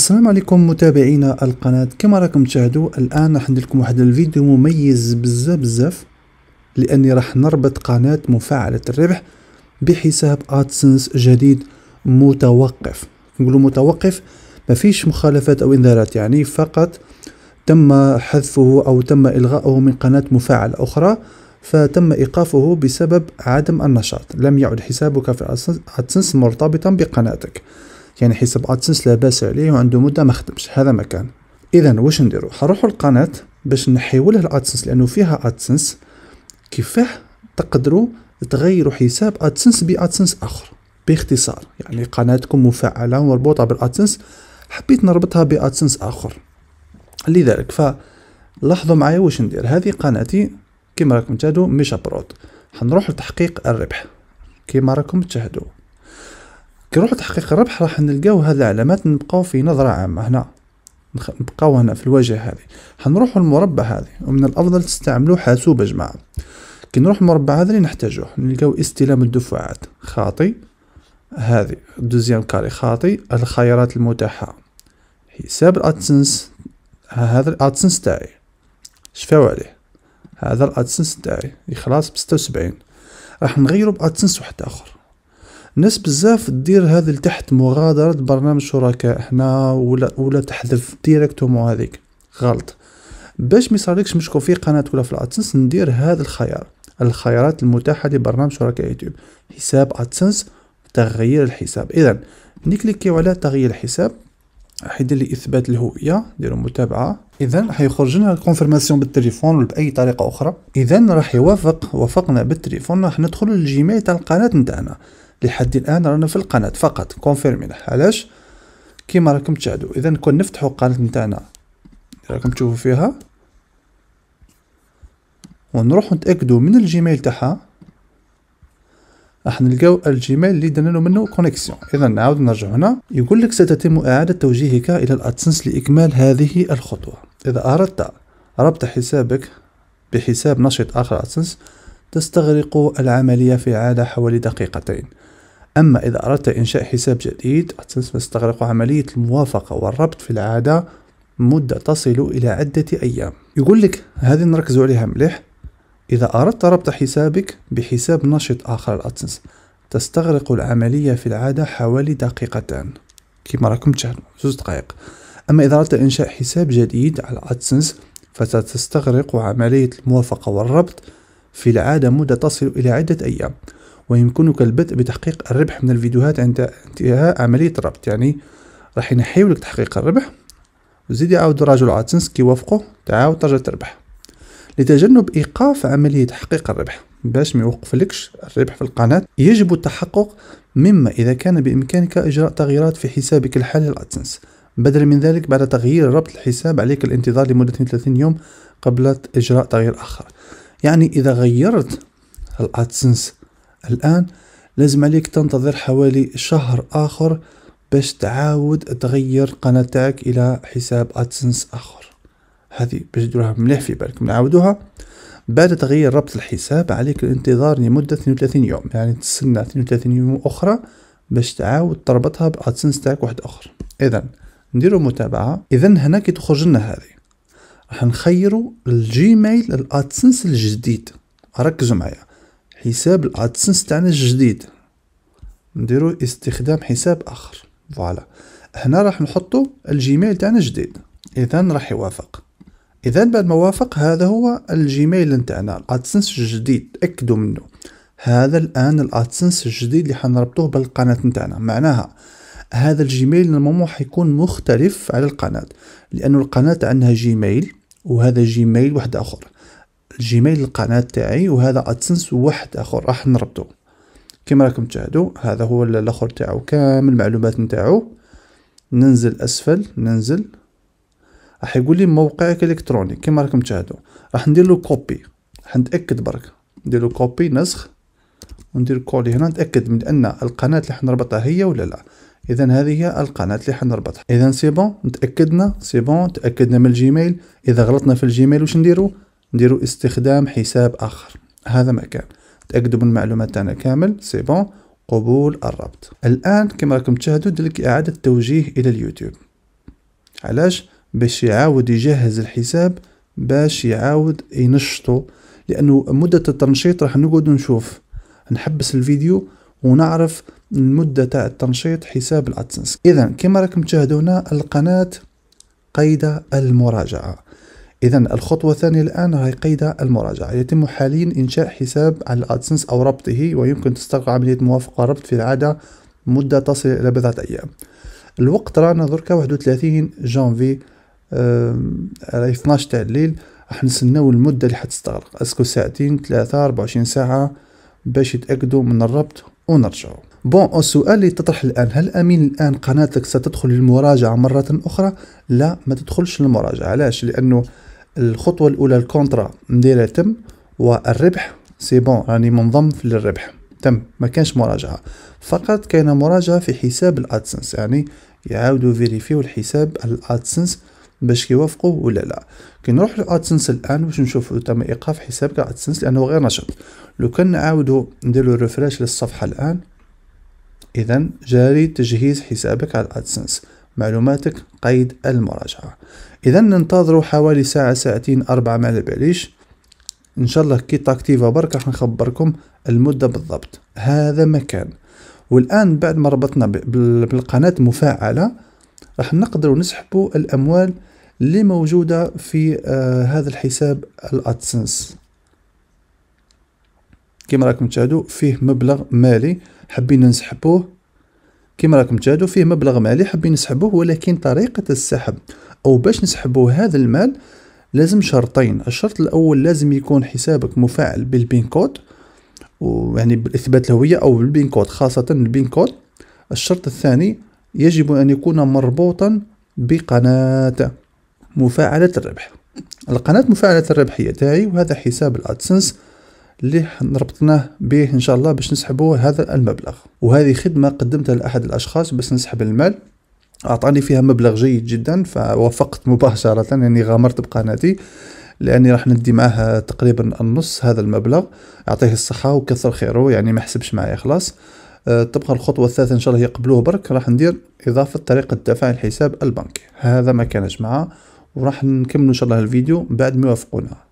السلام عليكم متابعينا القناة كما راكم تشاهدوا الآن راح ندير لكم واحد الفيديو مميز بزاف بزاف لأني راح نربط قناة مفاعلة الربح بحساب ادسنس جديد متوقف نقولوا متوقف ما فيش مخالفات أو إنذارات يعني فقط تم حذفه أو تم إلغاؤه من قناة مفاعلة أخرى فتم إيقافه بسبب عدم النشاط لم يعد حسابك في ادسنس مرتبطا بقناتك يعني حساب ادسنس لاباس عليه وعنده مده ما خدمش هذا ما كان اذا واش نديرو حنروحو للقناه باش نحيولها له الادسنس لانه فيها ادسنس كيفاه تقدروا تغيروا حساب ادسنس بادسنس اخر باختصار يعني قناتكم مفعله ومربوطه بالادسنس حبيت نربطها بادسنس اخر لذلك فلاحظوا معايا واش ندير هذه قناتي كما راكم تشاهدوا مش ابرود حنروح لتحقيق الربح كما راكم تشاهدوا كي نروحو تحقيق الربح راح نلقاو هاد العلامات نبقاو في نظرة عامة هنا نبقاو هنا في الواجهة هذه حنروحو المربع هذه ومن الأفضل تستعملو حاسوب يا جماعة كي نروح المربع هذا اللي نحتاجوه نلقاو استلام الدفعات خاطي هذه دوزيام كاري خاطي الخيارات المتاحة حساب الادسنس هذا الادسنس تاعي شفاو عليه هذا الادسنس تاعي يخلص بستة وسبعين راح نغيرو بادسنس واحد اخر ناس بزاف دير هذا لتحت مغادرة برنامج شركاء هنا ولا ولا تحذف ديريكتومون هذيك غلط باش ما يصيرلكش مشكل في قناة ولا في الادسنس ندير هذا الخيار الخيارات المتاحة لبرنامج شركاء يوتيوب حساب ادسنس تغيير الحساب اذا نكليكيو على تغيير الحساب راح يدير لي اثبات الهويه نديرو متابعه اذا راح يخرج لنا الكونفرماسيون بالتليفون ولا باي طريقه اخرى اذا راح يوافق وافقنا بالتليفون راح ندخل للجيميل تاع القناه نتاعنا لحد الان رانا في القناه فقط كونفيرمينا علاش كيما راكم تشاهدوا اذا كون نفتحوا القناه نتاعنا راكم تشوفوا فيها ونروح نتاكدوا من الجيميل تاعها راح نلقاو الجيميل اللي درنا له منه كونيكسيون اذا نعاود نرجع هنا يقول لك ستتم اعاده توجيهك الى الادسنس لاكمال هذه الخطوه اذا اردت ربط حسابك بحساب نشط اخر ادسنس تستغرق العمليه في عاده حوالي دقيقتين أما إذا أردت إنشاء حساب جديد ستستغرق عملية الموافقة والربط في العادة مدة تصل إلى عدة أيام يقول لك هذه نركز عليها مليح إذا أردت ربط حسابك بحساب نشط آخر الأدسنس تستغرق العملية في العادة حوالي دقيقتان كما راكم تشاهدون زوج دقائق أما إذا أردت إنشاء حساب جديد على أدسنس فستستغرق عملية الموافقة والربط في العادة مدة تصل إلى عدة أيام ويمكنك البدء بتحقيق الربح من الفيديوهات عند انتهاء عملية الربط يعني راح ينحيو لك تحقيق الربح وزيد يعاود راجل ادسنس كي يوافقه تعاود ترجع تربح لتجنب ايقاف عملية تحقيق الربح باش ما يوقفلكش الربح في القناة يجب التحقق مما إذا كان بإمكانك إجراء تغييرات في حسابك الحالي للأدسنس بدلا من ذلك بعد تغيير ربط الحساب عليك الانتظار لمدة 30 يوم قبل إجراء تغيير آخر يعني إذا غيرت الأدسنس الآن لازم عليك تنتظر حوالي شهر آخر باش تعاود تغير قناتك إلى حساب أدسنس آخر هذه باش ديروها مليح في بالكم نعاودوها بعد تغيير ربط الحساب عليك الانتظار لمدة 32 يوم يعني تستنى 32 يوم أخرى باش تعاود تربطها بأدسنس تاعك واحد أخر إذا نديرو متابعة إذا هنا كي تخرج لنا هذه راح نخيرو الجيميل الأدسنس الجديد ركزوا معايا حساب الادسنس تاعنا الجديد نديرو استخدام حساب اخر فوالا هنا راح نحطو الجيميل تاعنا الجديد اذا راح يوافق اذا بعد ما وافق هذا هو الجيميل تاعنا الادسنس الجديد تاكدوا منه هذا الان الادسنس الجديد اللي حنربطوه بالقناه نتاعنا معناها هذا الجيميل المومون حيكون مختلف على القناه لانه القناه عندها جيميل وهذا جيميل واحد اخر جيميل القناة تاعي وهذا ادسنس واحد اخر راح نربطو كما راكم تشاهدوا هذا هو الاخر تاعو كامل المعلومات نتاعو ننزل اسفل ننزل راح يقول لي موقعك الالكتروني كما راكم تشاهدوا راح ندير له كوبي راح نتاكد برك ندير له كوبي نسخ وندير كولي هنا نتاكد من ان القناه اللي حنربطها هي ولا لا اذا هذه هي القناه اللي حنربطها اذا سي بون تاكدنا سي بون تاكدنا من الجيميل اذا غلطنا في الجيميل واش نديرو نديرو استخدام حساب آخر هذا مكان تأكدوا من المعلومات تاعنا كامل سي بون قبول الربط الآن كما راكم تشاهدوا ديرلك إعادة توجيه إلى اليوتيوب علاش باش يعاود يجهز الحساب باش يعاود ينشطو لأنه مدة التنشيط راح نقعد نشوف نحبس الفيديو ونعرف المدة تاع التنشيط حساب الادسنس اذا كما راكم تشاهدون القناة قيد المراجعة إذا الخطوة الثانية الآن هي قيد المراجعة يتم حاليا إنشاء حساب على الأدسنس أو ربطه ويمكن تستغرق عملية موافقة ربط في العادة مدة تصل إلى بضعة أيام الوقت رانا دركا 31 جانفي 12 تاع الليل راح نستناو المدة اللي حتستغرق اسكو ساعتين ثلاثة 24 ساعة باش يتأكدوا من الربط ونرجعوا بون السؤال اللي تطرح الآن هل أمين الآن قناتك ستدخل للمراجعة مرة أخرى؟ لا ما تدخلش للمراجعة علاش؟ لأنه الخطوة الأولى الكونترا نديرها تم والربح سي بون راني منضم في الربح تم ما كانش مراجعة فقط كان مراجعة في حساب الأدسنس يعني يعاودوا فيريفيو الحساب الأدسنس باش يوافقوا ولا لا كي نروح لادسنس الان باش نشوفوا تم ايقاف حسابك ادسنس لانه غير نشط لو كان نعاودوا نديروا ريفريش للصفحه الان إذا جاري تجهيز حسابك على الأدسنس معلوماتك قيد المراجعة إذا ننتظر حوالي ساعة ساعتين أربعة ما لباليش إن شاء الله كي تاكتيفا برك راح نخبركم المدة بالضبط هذا مكان والآن بعد ما ربطنا بالقناة المفعلة راح نقدر نسحب الأموال اللي موجودة في آه هذا الحساب الأدسنس كما راكم تشاهدوا فيه مبلغ مالي حابين نسحبوه كما راكم تشاهدوا فيه مبلغ مالي حابين نسحبوه ولكن طريقة السحب أو باش نسحبوا هذا المال لازم شرطين الشرط الأول لازم يكون حسابك مفعل بالبين كود ويعني بالإثبات الهوية أو بالبين كود خاصة البين كود الشرط الثاني يجب أن يكون مربوطا بقناة مفاعلة الربح القناة مفاعلة الربحية تاعي وهذا حساب الأدسنس اللي ربطناه به ان شاء الله باش نسحبوا هذا المبلغ وهذه خدمه قدمتها لاحد الاشخاص باش نسحب المال اعطاني فيها مبلغ جيد جدا فوافقت مباشره يعني غامرت بقناتي لاني راح ندي معاه تقريبا النص هذا المبلغ اعطيه الصحه وكثر خيره يعني ما حسبش معايا خلاص أه، تبقى الخطوه الثالثه ان شاء الله يقبلوه برك راح ندير اضافه طريقه دفع الحساب البنكي هذا ما كانش معاه وراح نكمل ان شاء الله الفيديو بعد ما يوافقونا